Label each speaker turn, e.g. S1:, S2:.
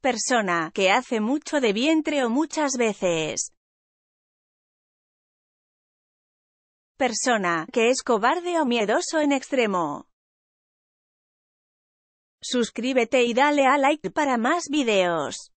S1: Persona que hace mucho de vientre o muchas veces. Persona que es cobarde o miedoso en extremo. Suscríbete y dale a like para más videos.